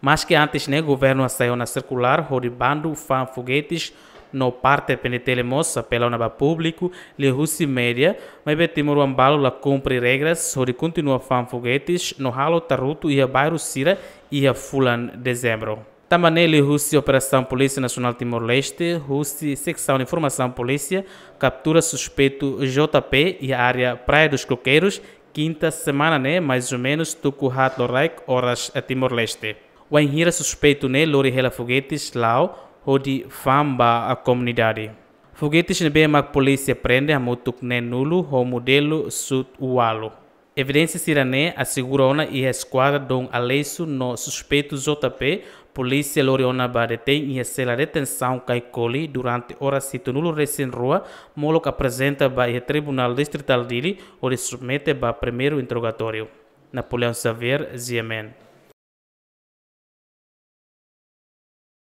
Mas que antes, né, o governo saiu na circular, roubando fan foguetes no parte penetele moça pela nova público, le russi média, mas timor ambalo la cumpre regras, sobre continua fan foguetes no halo taruto e a bairro Sira e a fulan dezembro. Também ele né, russi Operação Polícia Nacional Timor-Leste, russi Secção de Informação Polícia, captura suspeito JP e a área Praia dos Coqueiros, quinta semana, né, mais ou menos, Tucuhat Loraik, horas a eh, Timor-Leste. When hira suspeitune lori hela foguetes lau hodi famba a comunidade. Foguetes nebe a polícia prende a motuk ne nulu ho modelo sud ualo. Evidência sirane assegura na e a esquadra Dom Aleixo no suspeito JP, polícia Loriona ba detém e a sela detenção Caicoli durante hora cito nulo recém rua, molo que apresenta ba e tribunal distrital dele, onde submete ba primeiro interrogatório. Napoleão Xavier, Ziemen.